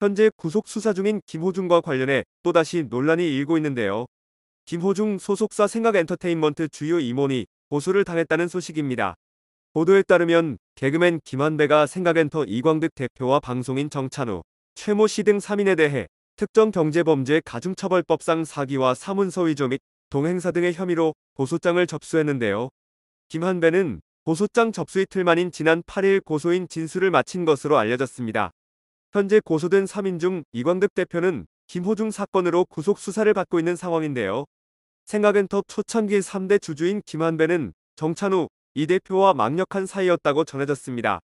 현재 구속 수사 중인 김호중과 관련해 또다시 논란이 일고 있는데요. 김호중 소속사 생각엔터테인먼트 주요 임원이 고소를 당했다는 소식입니다. 보도에 따르면 개그맨 김한배가 생각엔터 이광득 대표와 방송인 정찬우, 최모 씨 등 3인에 대해 특정 경제범죄 가중처벌법상 사기와 사문서 위조 및 동행사 등의 혐의로 고소장을 접수했는데요. 김한배는 고소장 접수 이틀 만인 지난 8일 고소인 진술을 마친 것으로 알려졌습니다. 현재 고소된 3인 중 이광득 대표는 김호중 사건으로 구속 수사를 받고 있는 상황인데요. 생각엔터 초창기 3대 주주인 김한배는 정찬우, 이 대표와 막력한 사이였다고 전해졌습니다.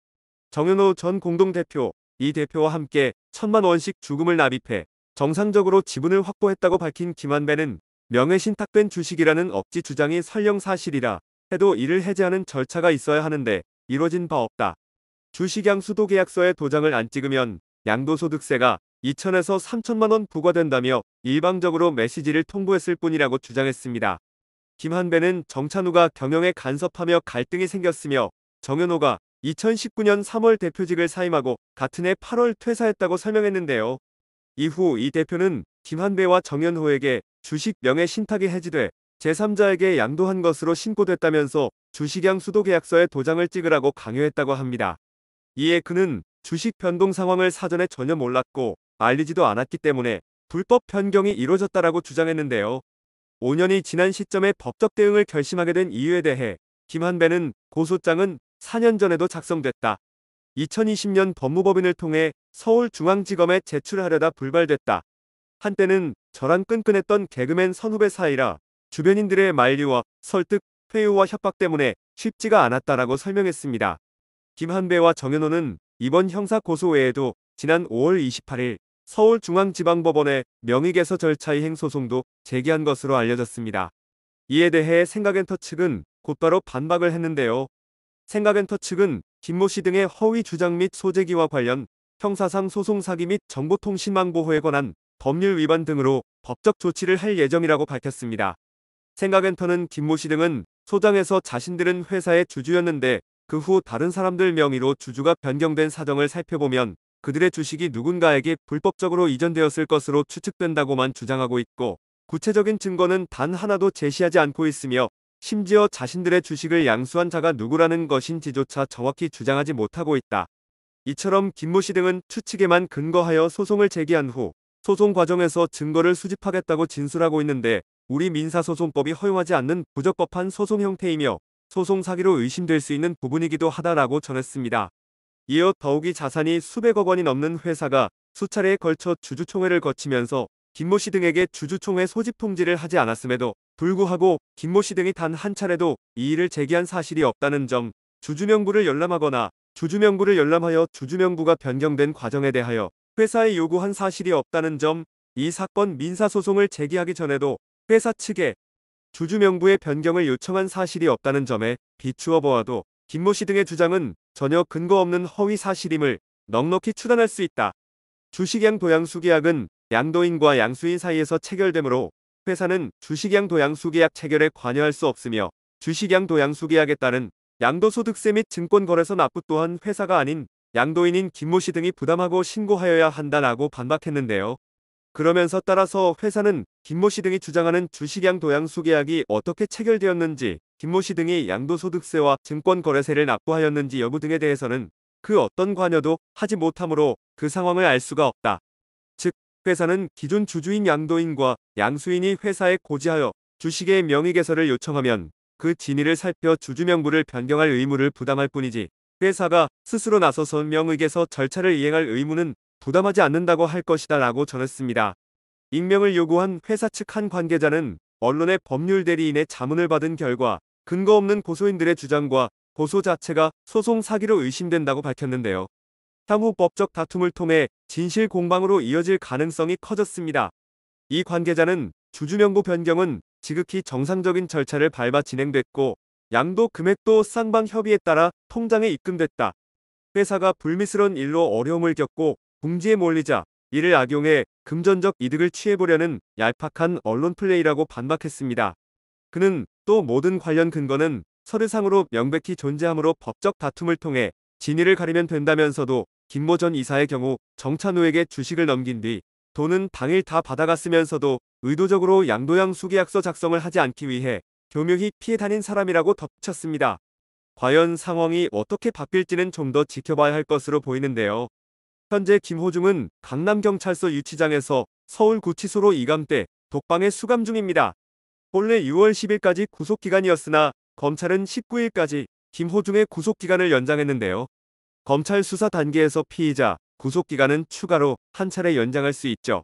정현호 전 공동대표, 이 대표와 함께 천만 원씩 주금을 납입해 정상적으로 지분을 확보했다고 밝힌 김한배는 명예신탁된 주식이라는 억지 주장이 설령 사실이라 해도 이를 해제하는 절차가 있어야 하는데 이뤄진 바 없다. 주식양수도 계약서에 도장을 안 찍으면 양도소득세가 2천에서 3천만 원 부과된다며 일방적으로 메시지를 통보했을 뿐이라고 주장했습니다. 김한배는 정찬우가 경영에 간섭하며 갈등이 생겼으며 정현호가 2019년 3월 대표직을 사임하고 같은 해 8월 퇴사했다고 설명했는데요. 이후 이 대표는 김한배와 정현호에게 주식 명예 신탁이 해지돼 제3자에게 양도한 것으로 신고됐다면서 주식양 수도 계약서에 도장을 찍으라고 강요했다고 합니다. 이에 그는 주식 변동 상황을 사전에 전혀 몰랐고 알리지도 않았기 때문에 불법 변경이 이루어졌다라고 주장했는데요. 5년이 지난 시점에 법적 대응을 결심하게 된 이유에 대해 김한배는 고소장은 4년 전에도 작성됐다. 2020년 법무법인을 통해 서울중앙지검에 제출하려다 불발됐다. 한때는 저랑 끈끈했던 개그맨 선후배 사이라 주변인들의 만류와 설득, 회유와 협박 때문에 쉽지가 않았다라고 설명했습니다. 김한배와 정현호는 이번 형사 고소 외에도 지난 5월 28일 서울중앙지방법원에 명의개서 절차이행 소송도 제기한 것으로 알려졌습니다. 이에 대해 생각엔터 측은 곧바로 반박을 했는데요. 생각엔터 측은 김모 씨 등의 허위 주장 및 소재기와 관련 형사상 소송 사기 및 정보통신망 보호에 관한 법률 위반 등으로 법적 조치를 할 예정이라고 밝혔습니다. 생각엔터는 김모 씨 등은 소장에서 자신들은 회사의 주주였는데 그후 다른 사람들 명의로 주주가 변경된 사정을 살펴보면 그들의 주식이 누군가에게 불법적으로 이전되었을 것으로 추측된다고만 주장하고 있고 구체적인 증거는 단 하나도 제시하지 않고 있으며 심지어 자신들의 주식을 양수한 자가 누구라는 것인지조차 정확히 주장하지 못하고 있다. 이처럼 김모 씨 등은 추측에만 근거하여 소송을 제기한 후 소송 과정에서 증거를 수집하겠다고 진술하고 있는데 우리 민사소송법이 허용하지 않는 부적법한 소송 형태이며 소송 사기로 의심될 수 있는 부분이기도 하다라고 전했습니다. 이어 더욱이 자산이 수백억 원이 넘는 회사가 수차례에 걸쳐 주주총회를 거치면서 김모 씨 등에게 주주총회 소집 통지를 하지 않았음에도 불구하고 김모 씨 등이 단 한 차례도 이의를 제기한 사실이 없다는 점, 주주명부를 열람하거나 주주명부를 열람하여 주주명부가 변경된 과정에 대하여 회사에 요구한 사실이 없다는 점, 이 사건 민사소송을 제기하기 전에도 회사 측에 주주명부의 변경을 요청한 사실이 없다는 점에 비추어 보아도 김모 씨 등의 주장은 전혀 근거 없는 허위 사실임을 넉넉히 추단할 수 있다. 주식양 도양수 계약은 양도인과 양수인 사이에서 체결되므로 회사는 주식양 도양수 계약 체결에 관여할 수 없으며 주식양 도양수 계약에 따른 양도소득세 및 증권거래소 납부 또한 회사가 아닌 양도인인 김모 씨 등이 부담하고 신고하여야 한다라고 반박했는데요. 그러면서 따라서 회사는 김모 씨 등이 주장하는 주식양 도양수 계약이 어떻게 체결되었는지 김모 씨 등이 양도소득세와 증권거래세를 납부하였는지 여부 등에 대해서는 그 어떤 관여도 하지 못하므로 그 상황을 알 수가 없다. 즉 회사는 기존 주주인 양도인과 양수인이 회사에 고지하여 주식의 명의 개설을 요청하면 그 진위를 살펴 주주 명부를 변경할 의무를 부담할 뿐이지 회사가 스스로 나서서 명의개서 절차를 이행할 의무는 부담하지 않는다고 할 것이다 라고 전했습니다. 익명을 요구한 회사 측 한 관계자는 언론의 법률 대리인의 자문을 받은 결과 근거 없는 고소인들의 주장과 고소 자체가 소송 사기로 의심된다고 밝혔는데요. 향후 법적 다툼을 통해 진실 공방으로 이어질 가능성이 커졌습니다. 이 관계자는 주주명부 변경은 지극히 정상적인 절차를 밟아 진행됐고 양도 금액도 쌍방 협의에 따라 통장에 입금됐다. 회사가 불미스러운 일로 어려움을 겪고 궁지에 몰리자 이를 악용해 금전적 이득을 취해보려는 얄팍한 언론 플레이라고 반박했습니다. 그는 또 모든 관련 근거는 서류상으로 명백히 존재함으로 법적 다툼을 통해 진위를 가리면 된다면서도 김모 전 이사의 경우 정찬우에게 주식을 넘긴 뒤 돈은 당일 다 받아갔으면서도 의도적으로 양도양 수계약서 작성을 하지 않기 위해 교묘히 피해 다닌 사람이라고 덧붙였습니다. 과연 상황이 어떻게 바뀔지는 좀 더 지켜봐야 할 것으로 보이는데요. 현재 김호중은 강남경찰서 유치장에서 서울구치소로 이감 때 독방에 수감 중입니다. 본래 6월 10일까지 구속기간이었으나 검찰은 19일까지 김호중의 구속기간을 연장했는데요. 검찰 수사 단계에서 피의자 구속기간은 추가로 한 차례 연장할 수 있죠.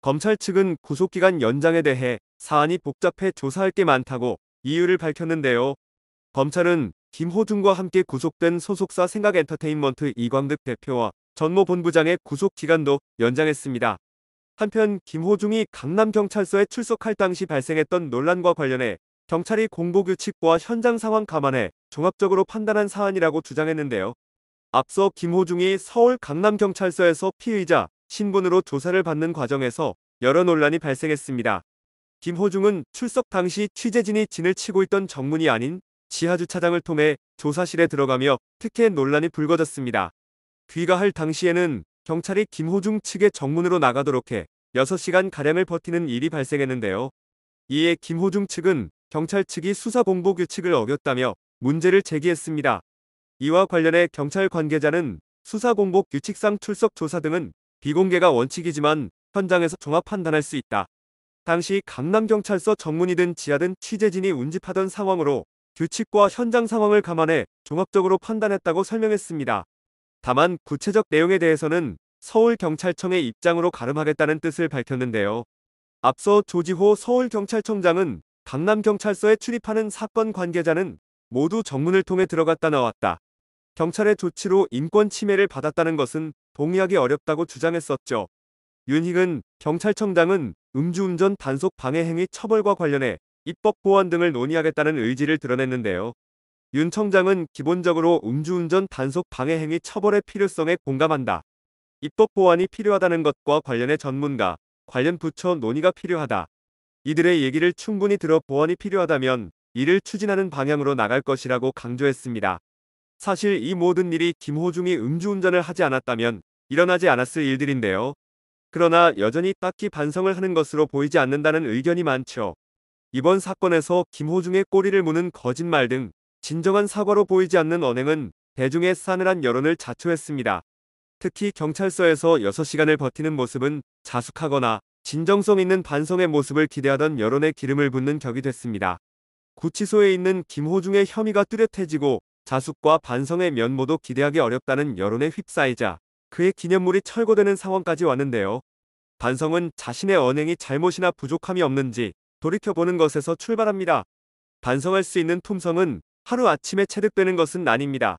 검찰 측은 구속기간 연장에 대해 사안이 복잡해 조사할 게 많다고 이유를 밝혔는데요. 검찰은 김호중과 함께 구속된 소속사 생각엔터테인먼트 이광득 대표와 전모 본부장의 구속기간도 연장했습니다. 한편 김호중이 강남경찰서에 출석할 당시 발생했던 논란과 관련해 경찰이 공보규칙과 현장 상황 감안해 종합적으로 판단한 사안이라고 주장했는데요. 앞서 김호중이 서울 강남경찰서에서 피의자 신분으로 조사를 받는 과정에서 여러 논란이 발생했습니다. 김호중은 출석 당시 취재진이 진을 치고 있던 정문이 아닌 지하주차장을 통해 조사실에 들어가며 특혜 논란이 불거졌습니다. 귀가할 당시에는 경찰이 김호중 측의 정문으로 나가도록 해 6시간가량을 버티는 일이 발생했는데요. 이에 김호중 측은 경찰 측이 수사 공보 규칙을 어겼다며 문제를 제기했습니다. 이와 관련해 경찰 관계자는 수사 공보 규칙상 출석 조사 등은 비공개가 원칙이지만 현장에서 종합 판단할 수 있다. 당시 강남경찰서 정문이든 지하든 취재진이 운집하던 상황으로 규칙과 현장 상황을 감안해 종합적으로 판단했다고 설명했습니다. 다만 구체적 내용에 대해서는 서울경찰청의 입장으로 가름하겠다는 뜻을 밝혔는데요. 앞서 조지호 서울경찰청장은 강남경찰서에 출입하는 사건 관계자는 모두 정문을 통해 들어갔다 나왔다. 경찰의 조치로 인권 침해를 받았다는 것은 동의하기 어렵다고 주장했었죠. 윤희근 경찰청장은 음주운전 단속 방해 행위 처벌과 관련해 입법 보완 등을 논의하겠다는 의지를 드러냈는데요. 윤 청장은 기본적으로 음주운전 단속 방해 행위 처벌의 필요성에 공감한다. 입법 보완이 필요하다는 것과 관련해 전문가, 관련 부처 논의가 필요하다. 이들의 얘기를 충분히 들어 보완이 필요하다면 이를 추진하는 방향으로 나갈 것이라고 강조했습니다. 사실 이 모든 일이 김호중이 음주운전을 하지 않았다면 일어나지 않았을 일들인데요. 그러나 여전히 딱히 반성을 하는 것으로 보이지 않는다는 의견이 많죠. 이번 사건에서 김호중의 꼬리를 무는 거짓말 등 진정한 사과로 보이지 않는 언행은 대중의 싸늘한 여론을 자초했습니다. 특히 경찰서에서 6시간을 버티는 모습은 자숙하거나 진정성 있는 반성의 모습을 기대하던 여론의 기름을 붓는 격이 됐습니다. 구치소에 있는 김호중의 혐의가 뚜렷해지고 자숙과 반성의 면모도 기대하기 어렵다는 여론에 휩싸이자 그의 기념물이 철거되는 상황까지 왔는데요. 반성은 자신의 언행이 잘못이나 부족함이 없는지 돌이켜보는 것에서 출발합니다. 반성할 수 있는 품성은 하루아침에 체득되는 것은 아닙니다.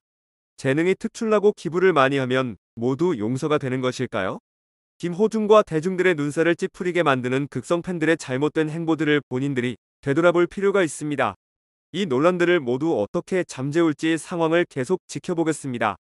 재능이 특출나고 기부를 많이 하면 모두 용서가 되는 것일까요? 김호중과 대중들의 눈살을 찌푸리게 만드는 극성 팬들의 잘못된 행보들을 본인들이 되돌아볼 필요가 있습니다. 이 논란들을 모두 어떻게 잠재울지 상황을 계속 지켜보겠습니다.